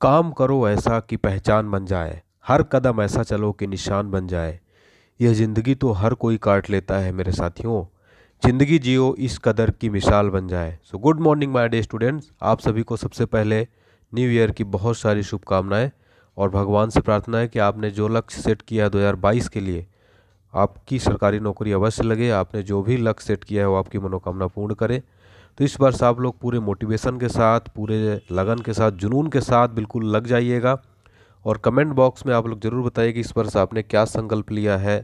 काम करो ऐसा कि पहचान बन जाए हर कदम ऐसा चलो कि निशान बन जाए यह ज़िंदगी तो हर कोई काट लेता है मेरे साथियों ज़िंदगी जियो इस कदर की मिसाल बन जाए so good morning my dear students आप सभी को सबसे पहले न्यू ईयर की बहुत सारी शुभकामनाएं और भगवान से प्रार्थना है कि आपने जो लक्ष्य सेट किया है 2022 के लिए आपकी सरकारी नौकरी अवश्य लगे आपने जो भी लक्ष्य सेट किया है वो आपकी मनोकामना पूर्ण करें तो इस वर्ष आप लोग पूरे मोटिवेशन के साथ पूरे लगन के साथ जुनून के साथ बिल्कुल लग जाइएगा और कमेंट बॉक्स में आप लोग ज़रूर बताइए कि इस वर्ष आपने क्या संकल्प लिया है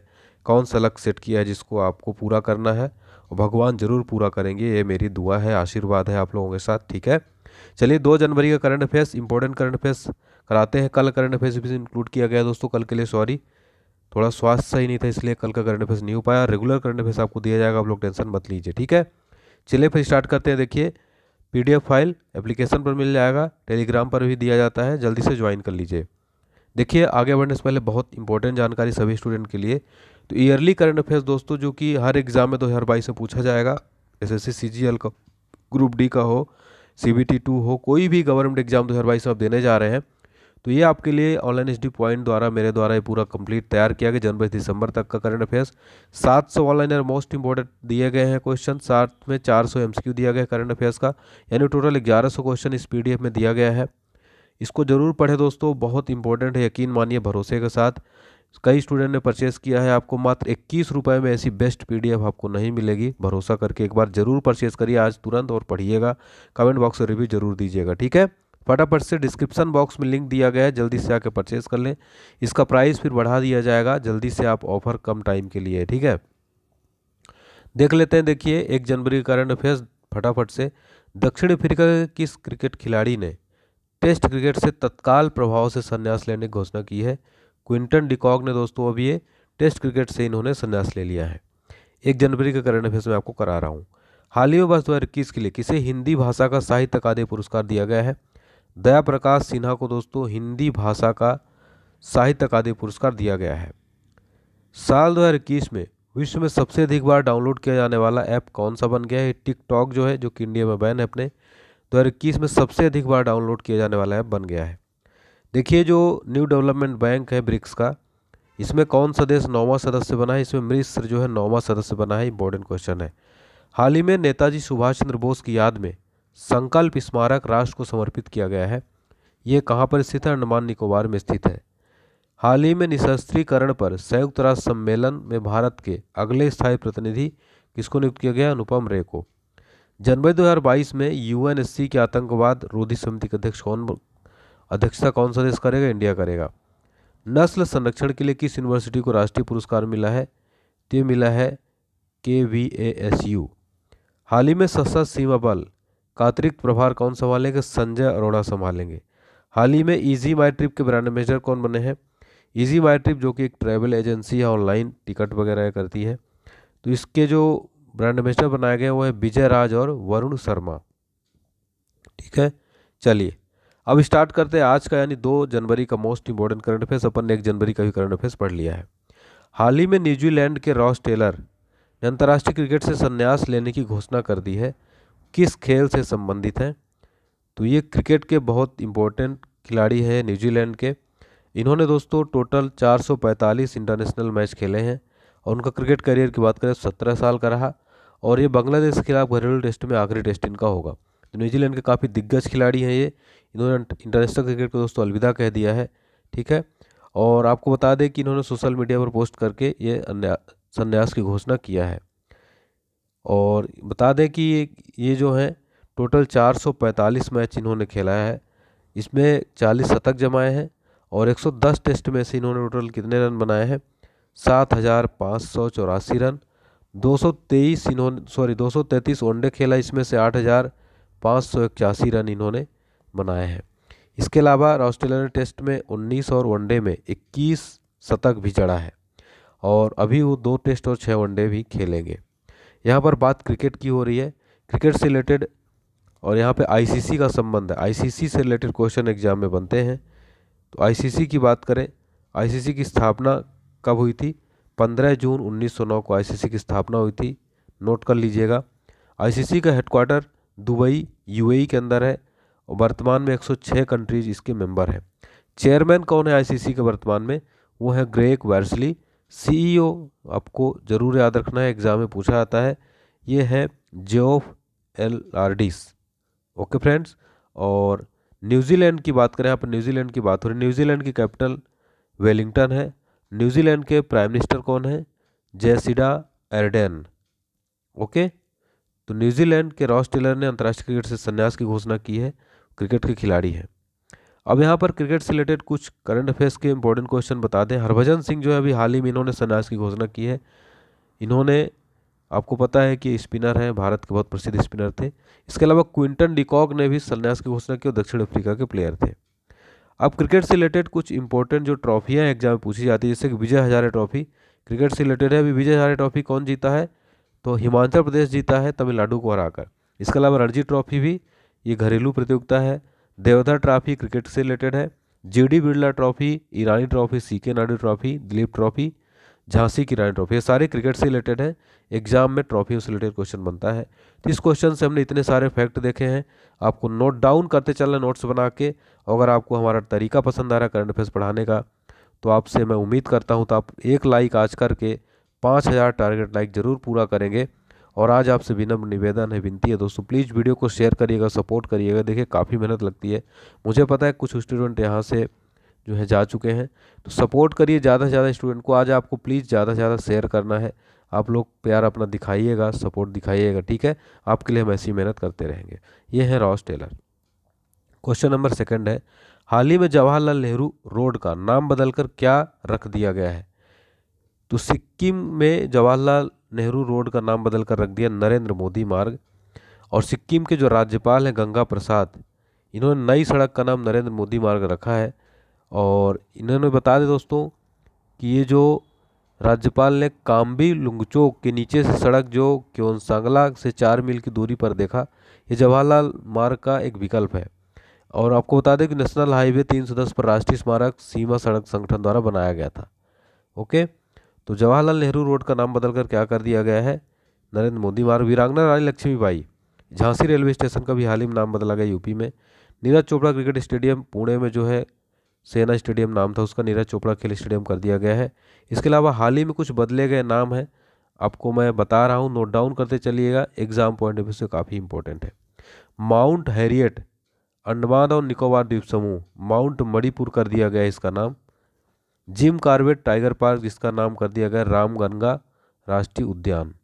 कौन सा लक्ष्य सेट किया है जिसको आपको पूरा करना है और भगवान ज़रूर पूरा करेंगे ये मेरी दुआ है आशीर्वाद है आप लोगों के साथ ठीक है चलिए दो जनवरी का current affairs important current affairs कराते हैं कल करंट अफेयर्स भी इंक्लूड किया गया दोस्तों कल के लिए सॉरी थोड़ा स्वास्थ्य सही नहीं था इसलिए कल का करंट अफेयर्स नहीं हो पाया रेगुलर करंट अफेयर्स आपको दिया जाएगा आप लोग टेंशन मत लीजिए ठीक है चलिए फिर स्टार्ट करते हैं देखिए पीडीएफ फाइल एप्लीकेशन पर मिल जाएगा टेलीग्राम पर भी दिया जाता है जल्दी से ज्वाइन कर लीजिए देखिए आगे बढ़ने से पहले बहुत इंपॉर्टेंट जानकारी सभी स्टूडेंट के लिए तो ईयरली करंट अफेयर्स दोस्तों जो कि हर एग्ज़ाम में बाईस से पूछा जाएगा एस एस का ग्रुप डी का हो सी बी टी टू हो कोई भी गवर्नमेंट एग्ज़ाम बाईस में आप देने जा रहे हैं तो ये आपके लिए ऑनलाइन एच पॉइंट द्वारा मेरे द्वारा ये पूरा कंप्लीट तैयार किया गया जनवरी दिसंबर तक का करंट अफेयर्स सात सौ ऑनलाइन और मोस्ट इंपॉर्टेंट दिए गए हैं क्वेश्चन साथ में चार सौ एम दिया गया करंट अफेयर्स का यानी टोटल ग्यारह सौ क्वेश्चन इस पी में दिया गया है इसको ज़रूर पढ़े दोस्तों बहुत इंपॉर्टेंट है यकीन मानिए भरोसे के साथ कई स्टूडेंट ने परचेस किया है आपको मात्र इक्कीस रुपये में ऐसी बेस्ट पीडीएफ आपको नहीं मिलेगी भरोसा करके एक बार ज़रूर परचेस करिए आज तुरंत और पढ़िएगा कमेंट बॉक्स में रिव्यू जरूर दीजिएगा ठीक है फटाफट से डिस्क्रिप्शन बॉक्स में लिंक दिया गया है जल्दी से आके परचेज़ कर लें इसका प्राइस फिर बढ़ा दिया जाएगा जल्दी से आप ऑफर कम टाइम के लिए ठीक है देख लेते हैं देखिए एक जनवरी का करंट अफेयर्स फटाफट से दक्षिण अफ्रीका के किस क्रिकेट खिलाड़ी ने टेस्ट क्रिकेट से तत्काल प्रभाव से संन्यास लेने की घोषणा की है क्विंटन डिकॉक ने दोस्तों अभी ये टेस्ट क्रिकेट से इन्होंने संन्यास ले लिया है एक जनवरी का करंट अफेयर्स में आपको करा रहा हूँ हाल ही में वर्ष दो के लिए किसे हिंदी भाषा का साहित्य अकादमी पुरस्कार दिया गया है दया प्रकाश सिन्हा को दोस्तों हिंदी भाषा का साहित्य अकादमी पुरस्कार दिया गया है साल 2021 में विश्व में सबसे अधिक बार डाउनलोड किया जाने वाला ऐप कौन सा बन गया है टिकटॉक जो है जो कि इंडिया में बैन है अपने 2021 में सबसे अधिक बार डाउनलोड किया जाने वाला ऐप बन गया है देखिए जो न्यू डेवलपमेंट बैंक है ब्रिक्स का इसमें कौन सा देश नौवा सदस्य बना है इसमें मिस्र जो है नौवा सदस्य बना है इंपॉर्टेंट क्वेश्चन है हाल ही में नेताजी सुभाष चंद्र बोस की याद में संकल्प स्मारक राष्ट्र को समर्पित किया गया है ये कहाँ पर स्थित है अंडमान निकोबार में स्थित है हाल ही में निशस्त्रीकरण पर संयुक्त राष्ट्र सम्मेलन में भारत के अगले स्थायी प्रतिनिधि किसको नियुक्त किया गया अनुपम रे को जनवरी 2022 में यूएनएससी के आतंकवाद रोधी समिति के अध्यक्ष कौन अध्यक्षता कौन सा देश करेगा इंडिया करेगा नस्ल संरक्षण के लिए किस यूनिवर्सिटी को राष्ट्रीय पुरस्कार मिला है तो मिला है K V A S U हाल ही में सशस्त्र सीमा बल का अतिरिक्त प्रभार कौन संभालेंगे संजय अरोड़ा संभालेंगे हाल ही में ईजी माई ट्रिप के ब्रांड एम्बेसडर कौन बने हैं ईजी माई ट्रिप जो कि एक ट्रैवल एजेंसी है ऑनलाइन टिकट वगैरह करती है तो इसके जो ब्रांड एम्बेसडर बनाए गए वो है विजय राज और वरुण शर्मा ठीक है चलिए अब स्टार्ट करते हैं आज का यानी दो जनवरी का मोस्ट इम्पोर्टेंट करंट अफेयर्स अपन ने एक जनवरी का भी करंट अफेयर्स पढ़ लिया है हाल ही में न्यूजीलैंड के रॉस टेलर ने अंतर्राष्ट्रीय क्रिकेट से संन्यास लेने की घोषणा कर दी है किस खेल से संबंधित हैं तो ये क्रिकेट के बहुत इंपॉर्टेंट खिलाड़ी हैं न्यूजीलैंड के इन्होंने दोस्तों टोटल 445 इंटरनेशनल मैच खेले हैं और उनका क्रिकेट करियर की बात करें सत्रह साल का रहा और ये बांग्लादेश के खिलाफ घरेलू टेस्ट में आखिरी टेस्ट इनका होगा तो न्यूजीलैंड के काफ़ी दिग्गज खिलाड़ी हैं ये इन्होंने इंटरनेशनल क्रिकेट को दोस्तों अलविदा कह दिया है ठीक है और आपको बता दें कि इन्होंने सोशल मीडिया पर पोस्ट करके ये संन्यास की घोषणा किया है और बता दें कि ये ये जो है टोटल 445 मैच इन्होंने खेला है इसमें 40 शतक जमाए हैं और 110 टेस्ट में से इन्होंने टोटल कितने रन बनाए हैं सात हज़ार पाँच सौ चौरासी रन दो सौ तेईस इन्होंने सॉरी दो सौ तैंतीस वनडे खेला इसमें से आठ हज़ार पाँच सौ इक्यासी रन इन्होंने बनाए हैं इसके अलावा ऑस्ट्रेलिया ने टेस्ट में उन्नीस और वनडे में इक्कीस शतक भी जड़ा है और अभी वो दो टेस्ट और छः वनडे भी खेलेंगे यहाँ पर बात क्रिकेट की हो रही है क्रिकेट से रिलेटेड और यहाँ पे आईसीसी का संबंध है आईसीसी से रिलेटेड क्वेश्चन एग्जाम में बनते हैं तो आईसीसी की बात करें आईसीसी की स्थापना कब हुई थी 15 जून 1909 को आईसीसी की स्थापना हुई थी नोट कर लीजिएगा आईसीसी का हेडक्वार्टर दुबई यूएई e के अंदर है और वर्तमान में 106 कंट्रीज इसके मेंबर हैं चेयरमैन कौन है आई के वर्तमान में वो है ग्रेक वर्सली सीईओ e आपको ज़रूर याद रखना है एग्ज़ाम में पूछा जाता है ये है जे ऑफ एल आर डीस ओके फ्रेंड्स और न्यूजीलैंड की बात करें आप न्यूजीलैंड की बात हो रही है न्यूजीलैंड की कैपिटल वेलिंगटन है न्यूजीलैंड के प्राइम मिनिस्टर कौन है जेसिडा एर्डेन ओके तो न्यूजीलैंड के रॉस टेलर ने अंतर्राष्ट्रीय क्रिकेट से संन्यास की घोषणा की है क्रिकेट के खिलाड़ी हैं अब यहाँ पर क्रिकेट से रिलेटेड कुछ करंट अफेयर्स के इंपॉर्टेंट क्वेश्चन बता दें हरभजन सिंह जो है अभी हाल ही में इन्होंने सन्यास की घोषणा की है इन्होंने आपको पता है कि स्पिनर हैं भारत के बहुत प्रसिद्ध स्पिनर थे इसके अलावा क्विंटन डिकॉक ने भी सन्यास की घोषणा की और दक्षिण अफ्रीका के प्लेयर थे अब क्रिकेट से रिलेटेड कुछ इंपॉर्टेंट जो ट्रॉफियाँ एग्जाम में पूछी जाती है जैसे कि विजय हजारे ट्रॉफी क्रिकेट से रिलेटेड है अभी विजय हजारे ट्रॉफी कौन जीता है तो हिमाचल प्रदेश जीता है तमिलनाडु को हराकर इसके अलावा रणजी ट्रॉफी भी ये घरेलू प्रतियोगिता है देवधर ट्रॉफी क्रिकेट से रिलेटेड है G D Birla trophy Irani trophy C K Naidu trophy Duleep trophy Jhansi की रानी ट्रॉफी ये सारे क्रिकेट से रिलेटेड है एग्जाम में ट्रॉफियों से रिलेटेड क्वेश्चन बनता है तो इस क्वेश्चन से हमने इतने सारे फैक्ट देखे हैं आपको नोट डाउन करते चलना नोट्स बना के अगर आपको हमारा तरीका पसंद आ रहा है करंट अफेयर्स पढ़ाने का तो आपसे मैं उम्मीद करता हूँ तो आप एक लाइक आज करके पाँच हज़ार टारगेट लाइक ज़रूर पूरा करेंगे और आज आपसे विनम्र निवेदन है विनती है दोस्तों प्लीज़ वीडियो को शेयर करिएगा सपोर्ट करिएगा देखिए काफ़ी मेहनत लगती है मुझे पता है कुछ स्टूडेंट यहाँ से जो है जा चुके हैं तो सपोर्ट करिए ज़्यादा से ज़्यादा स्टूडेंट को आज आपको प्लीज़ ज़्यादा से ज़्यादा शेयर करना है आप लोग प्यार अपना दिखाइएगा सपोर्ट दिखाइएगा ठीक है आपके लिए हम ऐसी मेहनत करते रहेंगे ये है Ross Taylor question number second है हाल ही में जवाहरलाल नेहरू रोड का नाम बदलकर क्या रख दिया गया है तो सिक्किम में जवाहरलाल नेहरू रोड का नाम बदल कर रख दिया नरेंद्र मोदी मार्ग और सिक्किम के जो राज्यपाल हैं गंगा प्रसाद इन्होंने नई सड़क का नाम नरेंद्र मोदी मार्ग रखा है और इन्होंने बता दें दोस्तों कि ये जो राज्यपाल ने काम्बी लुंगचोक के नीचे से सड़क जो सांगला से चार मील की दूरी पर देखा ये जवाहरलाल मार्ग का एक विकल्प है और आपको बता दें कि नेशनल हाईवे 310 पर राष्ट्रीय स्मारक सीमा सड़क संगठन द्वारा बनाया गया था ओके तो जवाहरलाल नेहरू रोड का नाम बदलकर क्या कर दिया गया है नरेंद्र मोदी मार्ग वीरांगना रानी लक्ष्मीबाई झांसी रेलवे स्टेशन का भी हाल ही में नाम बदला गया यूपी में नीरज चोपड़ा क्रिकेट स्टेडियम पुणे में जो है सेना स्टेडियम नाम था उसका नीरज चोपड़ा खेल स्टेडियम कर दिया गया है इसके अलावा हाल ही में कुछ बदले गए नाम हैं आपको मैं बता रहा हूँ नोट डाउन करते चलिएगा एग्जाम पॉइंट ऑफ व्यू से काफ़ी इंपॉर्टेंट है माउंट हैरियट अंडमान और निकोबार द्वीप समूह माउंट मणिपुर कर दिया गया है इसका नाम जिम कार्बेट टाइगर पार्क जिसका नाम कर दिया गया रामगंगा राष्ट्रीय उद्यान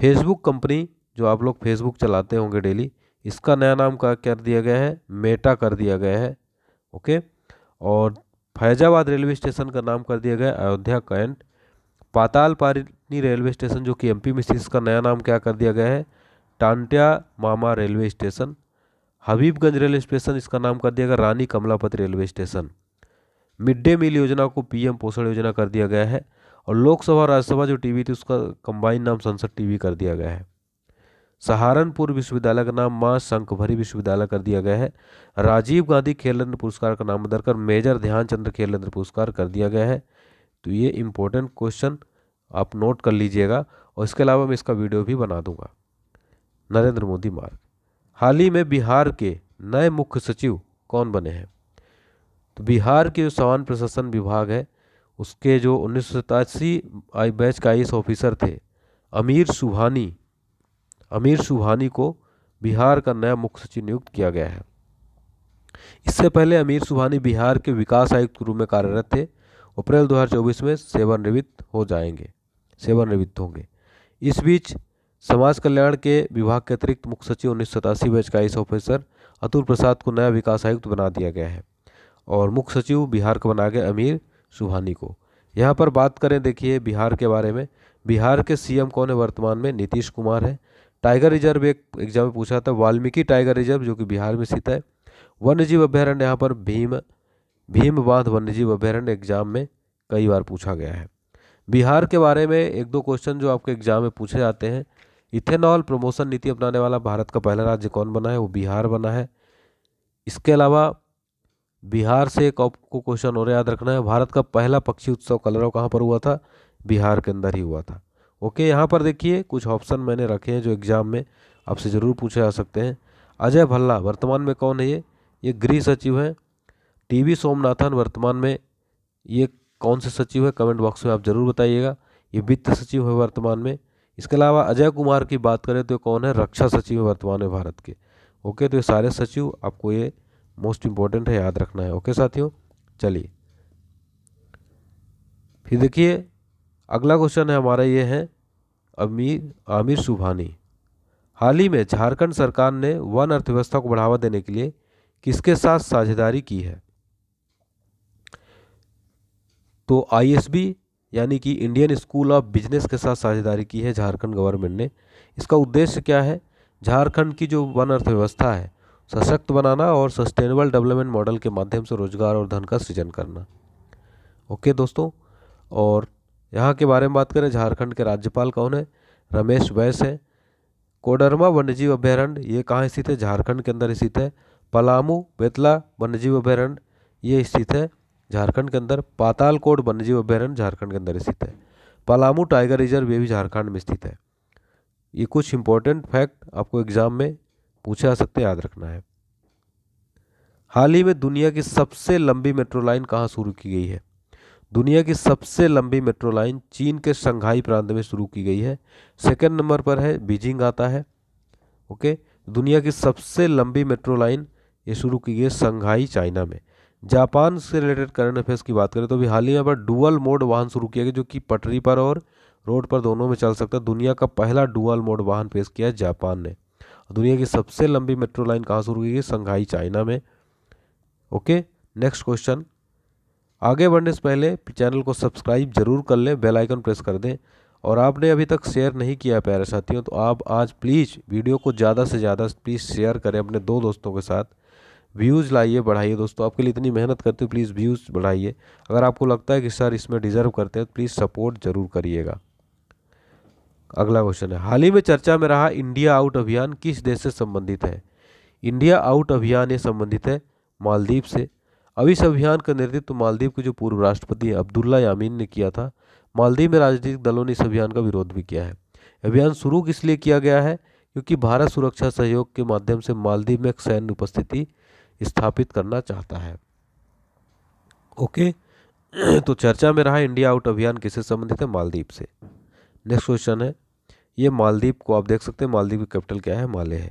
फेसबुक कंपनी जो आप लोग फेसबुक चलाते होंगे डेली इसका नया नाम का कर दिया गया है मेटा कर दिया गया है ओके और फैजाबाद रेलवे स्टेशन का नाम कर दिया गया Ayodhya cantt Patalpani railway station जो कि एमपी में स्थित इसका नया नाम क्या कर दिया गया है Tantya Mama railway station Habibganj railway station इसका नाम कर दिया गया Rani Kamlapati railway station mid day meal योजना को पीएम पोषण योजना कर दिया गया है और लोकसभा राज्यसभा जो टीवी थी उसका कंबाइन नाम संसद टीवी कर दिया गया है सहारनपुर विश्वविद्यालय का नाम मां शंखभरी विश्वविद्यालय कर दिया गया है राजीव गांधी खेल रत्न पुरस्कार का नाम बदलकर मेजर ध्यानचंद्र खेल रत्न पुरस्कार कर दिया गया है तो ये इम्पोर्टेंट क्वेश्चन आप नोट कर लीजिएगा और इसके अलावा मैं इसका वीडियो भी बना दूंगा नरेंद्र मोदी मार्ग हाल ही में बिहार के नए मुख्य सचिव कौन बने हैं तो बिहार के जो सामान्य प्रशासन विभाग है उसके जो उन्नीस आई बैच का आई ऑफिसर थे अमीर सुभानी अमीर सुभानी को बिहार का नया मुख्य सचिव नियुक्त किया गया है इससे पहले अमीर सुभानी बिहार के विकास आयुक्त के रूप में कार्यरत थे अप्रैल 2024 में सेवानिवृत्त हो जाएंगे सेवानिवृत्त होंगे इस बीच समाज कल्याण के विभाग के अतिरिक्त मुख्य सचिव उन्नीस बैच का आई ऑफिसर अतुल प्रसाद को नया विकास आयुक्त बना दिया गया है और मुख्य सचिव बिहार को बना गया अमीर सुबहानी को यहाँ पर बात करें देखिए बिहार के बारे में बिहार के सीएम कौन है वर्तमान में नीतीश कुमार है टाइगर रिजर्व एक एग्जाम में पूछा था वाल्मीकि टाइगर रिजर्व जो कि बिहार में स्थित है वन्यजीव अभ्यारण्य यहाँ पर भीम भीम बांध वन्यजीव अभ्यारण्य एग्जाम में कई बार पूछा गया है बिहार के बारे में एक दो क्वेश्चन जो आपके एग्जाम में पूछे जाते हैं इथेनॉल प्रमोशन नीति अपनाने वाला भारत का पहला राज्य कौन बना है वो बिहार बना है इसके अलावा बिहार से एक आपको क्वेश्चन और याद रखना है भारत का पहला पक्षी उत्सव कलरव कहाँ पर हुआ था बिहार के अंदर ही हुआ था ओके यहाँ पर देखिए कुछ ऑप्शन मैंने रखे हैं जो एग्ज़ाम में आपसे ज़रूर पूछे जा सकते हैं अजय भल्ला वर्तमान में कौन है ये ये गृह सचिव हैं वी सोमनाथन वर्तमान में ये कौन से सचिव है कमेंट बॉक्स में आप ज़रूर बताइएगा ये वित्त सचिव है वर्तमान में इसके अलावा अजय कुमार की बात करें तो कौन है रक्षा सचिव है वर्तमान में भारत के ओके तो ये सारे सचिव आपको ये मोस्ट इम्पॉर्टेंट है याद रखना है ओके साथियों चलिए फिर देखिए अगला क्वेश्चन है हमारा ये है अमीर आमिर सुभानी हाल ही में झारखंड सरकार ने वन अर्थव्यवस्था को बढ़ावा देने के लिए किसके साथ साझेदारी की है तो आईएसबी यानी कि इंडियन स्कूल ऑफ बिजनेस के साथ साझेदारी की है झारखंड गवर्नमेंट ने इसका उद्देश्य क्या है झारखंड की जो वन अर्थव्यवस्था है सशक्त बनाना और सस्टेनेबल डेवलपमेंट मॉडल के माध्यम से रोजगार और धन का सृजन करना ओके दोस्तों और यहाँ के बारे में बात करें झारखंड के राज्यपाल कौन है रमेश वैस है कोडरमा वन्यजीव अभ्यारण्य ये कहाँ स्थित है झारखंड के अंदर स्थित है पलामू बेतला वन्यजीव अभ्यारण्य ये स्थित है झारखंड के अंदर पातालकोट वन्यजीव अभ्यारण्य झारखंड के अंदर स्थित है पलामू टाइगर रिजर्व ये भी झारखंड में स्थित है ये कुछ इंपॉर्टेंट फैक्ट आपको एग्जाम में पूछे आ सकते याद रखना है हाल ही में दुनिया की सबसे लंबी मेट्रो लाइन कहाँ शुरू की गई है दुनिया की सबसे लंबी मेट्रो लाइन चीन के शंघाई प्रांत में शुरू की गई है सेकेंड नंबर पर है बीजिंग आता है ओके दुनिया की सबसे लंबी मेट्रो लाइन ये शुरू की गई है शंघाई चाइना में जापान से रिलेटेड करंट अफेयर्स की बात करें तो अभी हाल ही में डुअल मोड वाहन शुरू किया गया जो कि पटरी पर और रोड पर दोनों में चल सकता है दुनिया का पहला डुअल मोड वाहन पेश किया है जापान ने दुनिया की सबसे लंबी मेट्रो लाइन कहाँ शुरू हुई संघाई चाइना में ओके नेक्स्ट क्वेश्चन आगे बढ़ने से पहले चैनल को सब्सक्राइब जरूर कर लें बेल आइकन प्रेस कर दें और आपने अभी तक शेयर नहीं किया प्यारे साथियों तो आप आज प्लीज़ वीडियो को ज़्यादा से ज़्यादा प्लीज़ शेयर करें अपने दो दोस्तों के साथ व्यूज़ लाइए बढ़ाइए दोस्तों आपके लिए इतनी मेहनत करते हो प्लीज़ व्यूज़ बढ़ाइए अगर आपको लगता है कि सर इसमें डिज़र्व करते हैं तो प्लीज़ सपोर्ट ज़रूर करिएगा अगला क्वेश्चन है हाल ही में चर्चा में रहा इंडिया आउट अभियान किस देश से संबंधित है इंडिया आउट अभियान ये संबंधित है मालदीव से अब इस अभियान का नेतृत्व मालदीव के जो पूर्व राष्ट्रपति अब्दुल्ला यामीन ने किया था मालदीव में राजनीतिक दलों ने इस अभियान का विरोध भी किया है अभियान शुरू किस लिए किया गया है क्योंकि भारत सुरक्षा सहयोग के माध्यम से मालदीव में एक सैन्य उपस्थिति स्थापित करना चाहता है ओके तो चर्चा में रहा इंडिया आउट अभियान किससे संबंधित है मालदीव से नेक्स्ट क्वेश्चन है ये मालदीप को आप देख सकते हैं मालदीप की कैपिटल क्या है माले है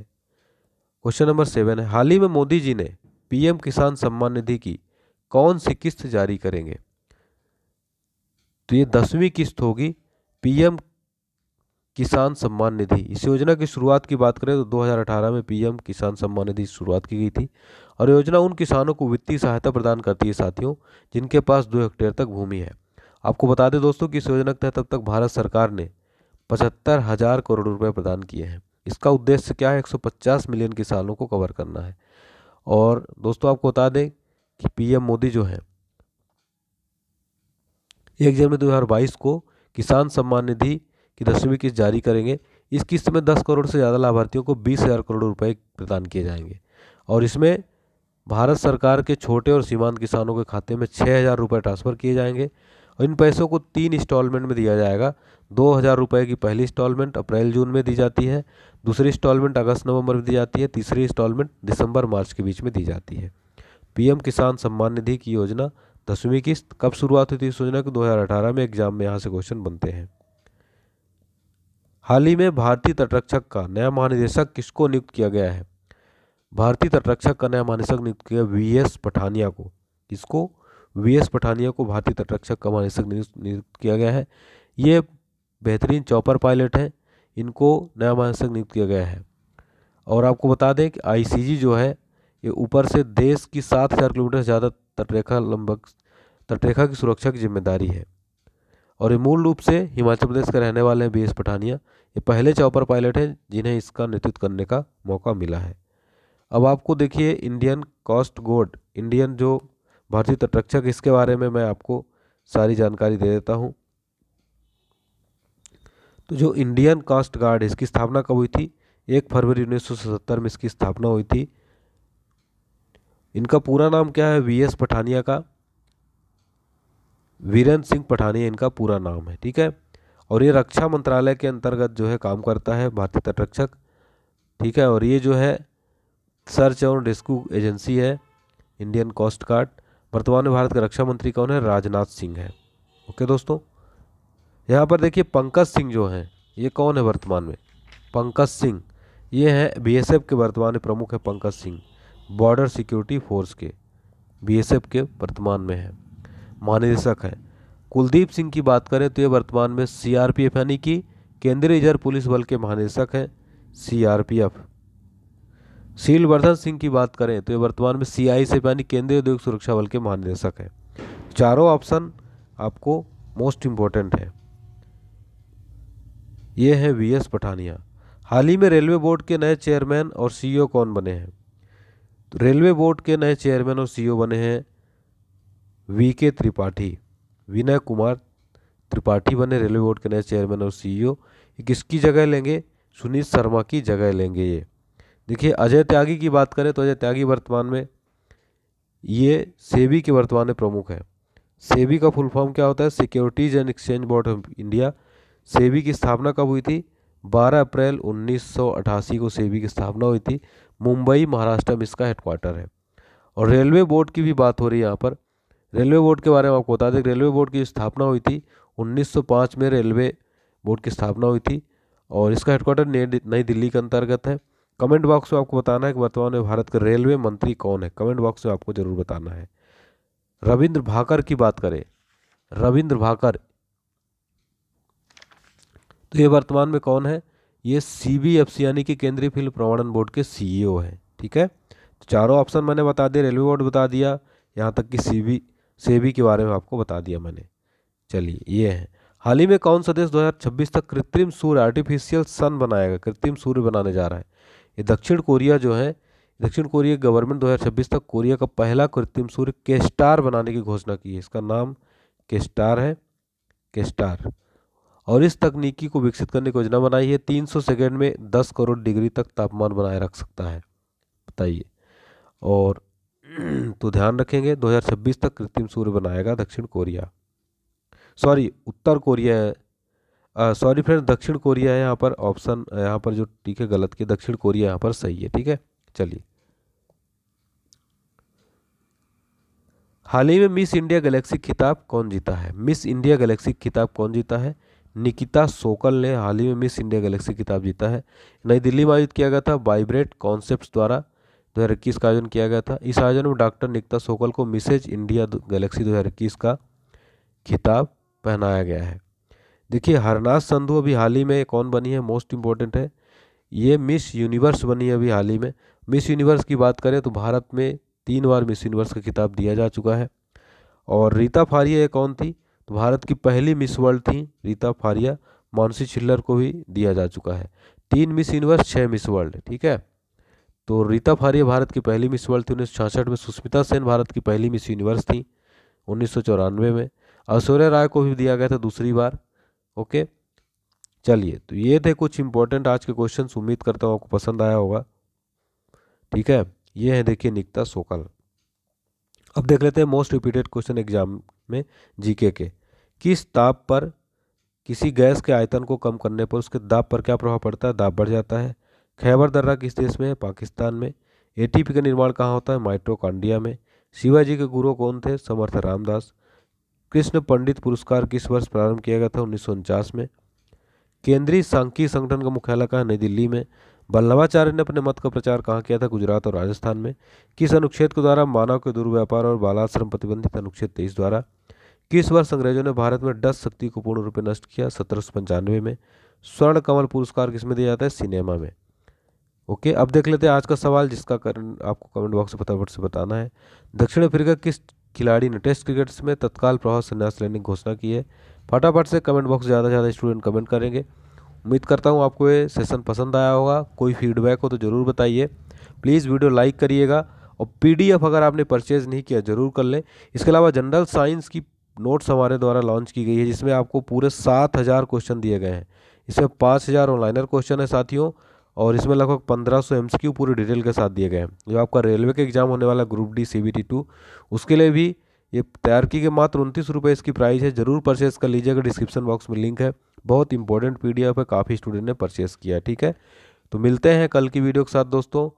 क्वेश्चन नंबर सेवन है हाल ही में मोदी जी ने पीएम किसान सम्मान निधि की कौन सी किस्त जारी करेंगे तो ये दसवीं किस्त होगी पीएम किसान सम्मान निधि इस योजना की शुरुआत की बात करें तो 2018 में पीएम किसान सम्मान निधि शुरुआत की गई थी और योजना उन किसानों को वित्तीय सहायता प्रदान करती है साथियों जिनके पास दो हेक्टेयर तक भूमि है आपको बता दें दोस्तों कि इस योजना के तहत अब तक भारत सरकार ने पचहत्तर हज़ार करोड़ रुपए प्रदान किए हैं इसका उद्देश्य क्या है 150 मिलियन किसानों को कवर करना है और दोस्तों आपको बता दें कि पीएम मोदी जो हैं एक जनवरी बाईस को किसान सम्मान निधि की दसवीं किस्त जारी करेंगे इस किस्त में दस करोड़ से ज़्यादा लाभार्थियों को बीस हज़ार करोड़ रुपए प्रदान किए जाएंगे और इसमें भारत सरकार के छोटे और सीमांत किसानों के खाते में छः हज़ार रुपये ट्रांसफ़र किए जाएंगे इन पैसों को तीन इंस्टॉलमेंट में दिया जाएगा दो हज़ार रुपये की पहली इंस्टॉलमेंट अप्रैल जून में दी जाती है दूसरी इंस्टॉलमेंट अगस्त नवंबर में दी जाती है तीसरी इंस्टॉलमेंट दिसंबर मार्च के बीच में दी जाती है पीएम किसान सम्मान निधि की योजना दसवीं किस्त कब शुरुआत हुई थी इस योजना की दो में एग्जाम में यहाँ से क्वेश्चन बनते हैं हाल ही में भारतीय तटरक्षक का नया महानिदेशक किसको नियुक्त किया गया है भारतीय तटरक्षक का नया महानिदेशक नियुक्त किया वी एस पठानिया को किसको वी एस पठानिया को भारतीय तटरक्षक कमानिरीक्षक नियुक्त किया गया है ये बेहतरीन चौपर पायलट हैं इनको नया महानिदेशक नियुक्त किया गया है और आपको बता दें कि आईसीजी जो है ये ऊपर से देश की सात हज़ार किलोमीटर से ज़्यादा तटरेखा लंबक तटरेखा की सुरक्षा की जिम्मेदारी है और ये मूल रूप से हिमाचल प्रदेश के रहने वाले हैं बी एस पठानिया ये पहले चौपर पायलट हैं जिन्हें इसका नेतृत्व करने का मौका मिला है अब आपको देखिए इंडियन कॉस्ट गोड इंडियन जो भारतीय तटरक्षक इसके बारे में मैं आपको सारी जानकारी दे देता हूँ तो जो इंडियन कास्ट गार्ड इसकी स्थापना कब हुई थी एक फरवरी उन्नीस में इसकी स्थापना हुई थी इनका पूरा नाम क्या है वी एस पठानिया का वीरन सिंह पठानिया इनका पूरा नाम है ठीक है और ये रक्षा मंत्रालय के अंतर्गत जो है काम करता है भारतीय तटरक्षक ठीक है और ये जो है सर्च और रेस्क्यू एजेंसी है इंडियन कोस्ट गार्ड वर्तमान में भारत के रक्षा मंत्री कौन है राजनाथ सिंह है ओके दोस्तों यहाँ पर देखिए पंकज सिंह जो हैं ये कौन है वर्तमान में पंकज सिंह ये हैं बी के वर्तमान में प्रमुख है Pankaj Singh border security force के बी के वर्तमान में है महानिदेशक हैं कुलदीप सिंह की बात करें तो ये वर्तमान में सीआरपीएफ यानी कि केंद्रीय रिजर्व पुलिस बल के महानिदेशक हैं सीआरपीएफ सीलवर्धन सिंह की बात करें तो ये वर्तमान में सीआई से यानी केंद्रीय उद्योग सुरक्षा बल के महानिदेशक हैं चारों ऑप्शन आपको मोस्ट इम्पोर्टेंट है ये हैं वी एस पठानिया हाल ही में रेलवे बोर्ड के नए चेयरमैन और सीईओ e कौन बने हैं तो रेलवे बोर्ड के नए चेयरमैन और सीईओ e बने हैं वी के त्रिपाठी विनय कुमार त्रिपाठी बने रेलवे बोर्ड के नए चेयरमैन और सीईओ e किसकी जगह लेंगे सुनील शर्मा की जगह लेंगे ये देखिए अजय त्यागी की बात करें तो अजय त्यागी वर्तमान में ये सेबी के वर्तमान में प्रमुख है सेबी का फुल फॉर्म क्या होता है securities and exchange board of India SEBI की स्थापना कब हुई थी 12 अप्रैल 1988 को सेबी की स्थापना हुई थी मुंबई महाराष्ट्र में इसका हेडक्वार्टर है और रेलवे बोर्ड की भी बात हो रही है यहाँ पर रेलवे बोर्ड के बारे में आपको बता दें रेलवे बोर्ड की स्थापना हुई थी 1905 में रेलवे बोर्ड की स्थापना हुई थी और इसका हेडक्वार्टर नई दिल्ली के अंतर्गत है कमेंट बॉक्स में आपको बताना है कि वर्तमान में भारत के रेलवे मंत्री कौन है कमेंट बॉक्स में आपको ज़रूर बताना है रविंद्र भाकर की बात करें रविंद्र भाकर तो ये वर्तमान में कौन है ये सी बी एफ सी यानी कि केंद्रीय फिल्म प्रमाणन बोर्ड के सी ओ है ठीक है तो चारों ऑप्शन मैंने बता दिया रेलवे बोर्ड बता दिया यहाँ तक कि सी बी सेबी के बारे में आपको बता दिया मैंने चलिए ये है हाल ही में कौन सा देश 2026 तक कृत्रिम सूर्य आर्टिफिशियल सन बनाएगा कृत्रिम सूर्य बनाने जा रहा है ये दक्षिण कोरिया जो है दक्षिण कोरिया गवर्नमेंट 2026 तक कोरिया का पहला कृत्रिम सूर्य केस्टार बनाने की घोषणा की है इसका नाम केस्टार है केस्टार और इस तकनीकी को विकसित करने की योजना बनाई है 300 सेकेंड में 10 करोड़ डिग्री तक तापमान बनाए रख सकता है बताइए और तो ध्यान रखेंगे 2026 तक कृत्रिम सूर्य बनाएगा दक्षिण कोरिया सॉरी उत्तर कोरिया सॉरी फ्रेंड दक्षिण कोरिया यहाँ पर ऑप्शन यहाँ पर जो ठीक है गलत की दक्षिण कोरिया यहाँ पर सही है ठीक है चलिए हाल ही में मिस इंडिया गैलेक्सी खिताब कौन जीता है मिस इंडिया गैलेक्सी खिताब कौन जीता है निकिता सोकल ने हाल ही में मिस इंडिया गैलेक्सी खिताब जीता है नई दिल्ली में आयोजित किया गया था वाइब्रेट कॉन्सेप्ट द्वारा दो हज़ार इक्कीस का आयोजन किया गया था इस आयोजन में डॉक्टर निकिता सोकल को मिसेज इंडिया गैलेक्सी दो हज़ार इक्कीस का खिताब पहनाया गया है देखिए हरनास संधु अभी हाल ही में कौन बनी है मोस्ट इम्पॉर्टेंट है ये मिस यूनिवर्स बनी है अभी हाल ही में मिस यूनिवर्स की बात करें तो भारत में तीन बार मिस यूनिवर्स का खिताब दिया जा चुका है और रीता फारिया ये कौन थी तो भारत की पहली मिस वर्ल्ड थी रीता फारिया मानसी छिल्लर को भी दिया जा चुका है तीन मिस यूनिवर्स छः मिस वर्ल्ड ठीक है तो रीता फारिया भारत की पहली मिस वर्ल्ड थी उन्नीस में सुष्मिता सेन भारत की पहली मिस यूनिवर्स थी उन्नीस में ऐश्वर्या राय को भी दिया गया था दूसरी बार ओके चलिए तो ये थे कुछ इंपॉर्टेंट आज के क्वेश्चन उम्मीद करता हूँ आपको पसंद आया होगा ठीक है ये है देखिए निकता सोकल अब देख लेते हैं मोस्ट रिपीटेड क्वेश्चन एग्जाम में जीके के किस ताप पर किसी गैस के आयतन को कम करने पर उसके दाब पर क्या प्रभाव पड़ता है दाब बढ़ जाता है खैबर दर्रा किस देश में है पाकिस्तान में एटीपी का निर्माण कहाँ होता है माइट्रोकांडिया में शिवाजी के गुरु कौन थे समर्थ रामदास कृष्ण पंडित पुरस्कार किस वर्ष प्रारंभ किया गया था उन्नीस में केंद्रीय सांख्यिकी संगठन का मुख्यालय कहाँ नई दिल्ली में बल्लभाचार्य ने अपने मत का प्रचार कहाँ किया था गुजरात और राजस्थान में किस अनुच्छेद के द्वारा मानव के दुर्व्यापार और बालाश्रम प्रतिबंधित अनुच्छेद तेईस द्वारा किस वर्ष अंग्रेजों ने भारत में डस शक्ति को पूर्ण रूप से नष्ट किया सत्रह में स्वर्ण कमल पुरस्कार किसमें दिया जाता है सिनेमा में ओके अब देख लेते हैं आज का सवाल जिसका कारण आपको कमेंट बॉक्स में फटाफट से बताना है दक्षिण अफ्रीका किस खिलाड़ी ने टेस्ट क्रिकेट्स में तत्काल प्रभाव संन्यास लेने की घोषणा की है फटाफट से कमेंट बॉक्स ज़्यादा से ज़्यादा स्टूडेंट कमेंट करेंगे उम्मीद करता हूँ आपको ये सेशन पसंद आया होगा कोई फीडबैक हो तो ज़रूर बताइए प्लीज़ वीडियो लाइक करिएगा और पीडीएफ अगर आपने परचेज़ नहीं किया ज़रूर कर लें इसके अलावा जनरल साइंस की नोट्स हमारे द्वारा लॉन्च की गई है जिसमें आपको पूरे सात हज़ार क्वेश्चन दिए गए हैं इसमें पाँच हज़ार ऑनलाइनर क्वेश्चन है साथियों और इसमें लगभग 1500 सौ एम पूरी डिटेल के साथ दिए गए हैं जो आपका रेलवे के एग्जाम होने वाला group D C B T two उसके लिए भी ये तैयार की गई मात्र उनतीस रुपये इसकी प्राइस है ज़रूर परचेज़ कर लीजिएगा डिस्क्रिप्शन बॉक्स में लिंक है बहुत इंपॉर्टेंट पी है काफ़ी स्टूडेंट ने परचेज़ किया ठीक है तो मिलते हैं कल की वीडियो के साथ दोस्तों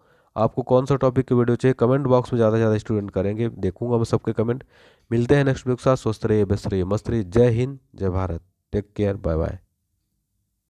आपको कौन सा टॉपिक की वीडियो चाहिए कमेंट बॉक्स में ज़्यादा से ज़्यादा स्टूडेंट करेंगे देखूंगा मैं सबके कमेंट मिलते हैं नेक्स्ट वीडियो के साथ स्वस्थ रहिए बेस्त रहिए मस्त रहिए Jai Hind Jai Bharat take care bye bye